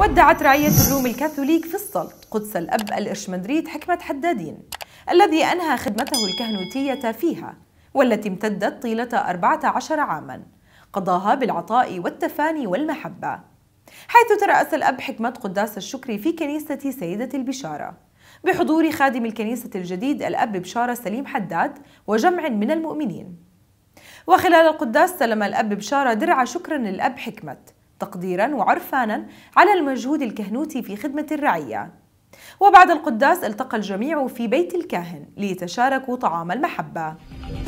ودعت رعية الروم الكاثوليك في السلط قدس الأب الإرشمندريت حكمة حدادين الذي أنهى خدمته الكهنوتية فيها والتي امتدت طيلة 14 عاماً قضاها بالعطاء والتفاني والمحبة حيث ترأس الأب حكمة قداس الشكر في كنيسة سيدة البشارة بحضور خادم الكنيسة الجديد الأب بشارة سليم حداد وجمع من المؤمنين وخلال القداس سلم الأب بشارة درع شكرا للأب حكمت تقديرا وعرفانا على المجهود الكهنوتي في خدمة الرعية وبعد القداس التقى الجميع في بيت الكاهن ليتشاركوا طعام المحبة